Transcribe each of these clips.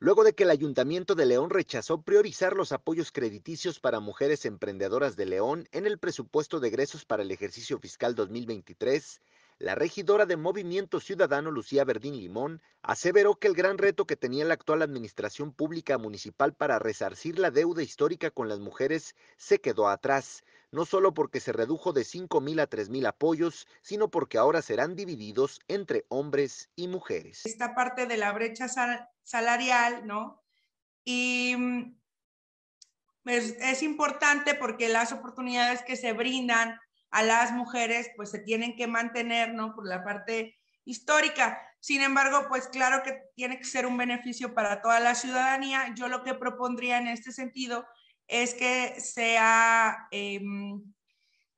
luego de que el Ayuntamiento de León rechazó priorizar los apoyos crediticios para mujeres emprendedoras de León en el presupuesto de egresos para el ejercicio fiscal 2023, la regidora de Movimiento Ciudadano Lucía Verdín Limón aseveró que el gran reto que tenía la actual administración pública municipal para resarcir la deuda histórica con las mujeres se quedó atrás, no solo porque se redujo de 5.000 a 3.000 apoyos, sino porque ahora serán divididos entre hombres y mujeres. Esta parte de la brecha salarial, ¿no? Y mm, es, es, importante porque las oportunidades que se brindan a las mujeres, pues se tienen que mantener, ¿no? Por la parte histórica. Sin embargo, pues claro que tiene que ser un beneficio para toda la ciudadanía. Yo lo que propondría en este sentido es que sea em,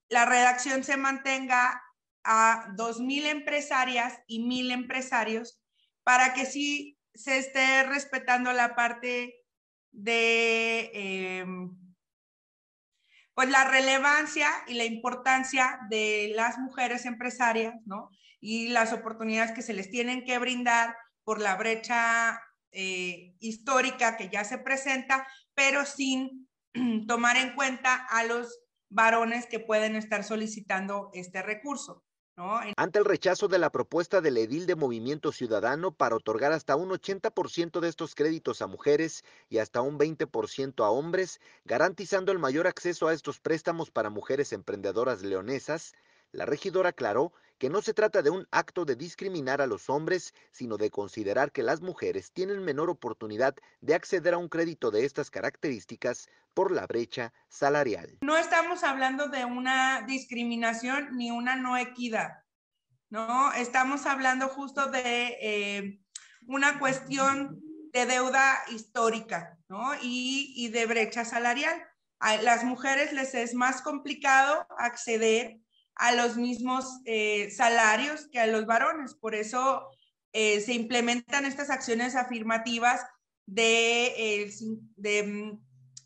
la redacción se mantenga a 2.000 empresarias y 1.000 empresarios para que sí se esté respetando la parte de em, pues la relevancia y la importancia de las mujeres empresarias, Y las oportunidades que se les tienen que brindar por la brecha eh, histórica que ya se presenta, pero sin tomar en cuenta a los varones que pueden estar solicitando este recurso. Ante el rechazo de la propuesta del edil de Movimiento Ciudadano para otorgar hasta un 80% de estos créditos a mujeres y hasta un 20% a hombres, garantizando el mayor acceso a estos préstamos para mujeres emprendedoras leonesas, la regidora aclaró que no se trata de un acto de discriminar a los hombres, sino de considerar que las mujeres tienen menor oportunidad de acceder a un crédito de estas características por la brecha salarial. No estamos hablando de una discriminación ni una no equidad, ¿no? Estamos hablando justo de eh, una cuestión de deuda histórica, ¿no? Y, y de brecha salarial. A las mujeres les es más complicado acceder a los mismos eh, salarios que a los varones. Por eso eh, se implementan estas acciones afirmativas eh, de,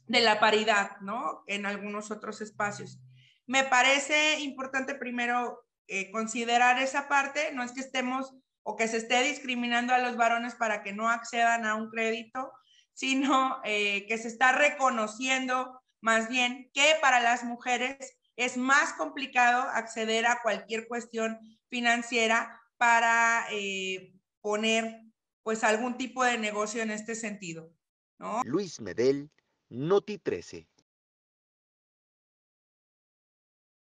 de, la paridad, ¿no? En algunos otros espacios. Me parece importante primero considerar esa parte, no es que estemos o que se esté discriminando a los varones para que no accedan a un crédito, sino que se está reconociendo más bien que para las mujeres es más complicado acceder a cualquier cuestión financiera para eh, poner pues algún tipo de negocio en este sentido. Luis Medel, Noti 13.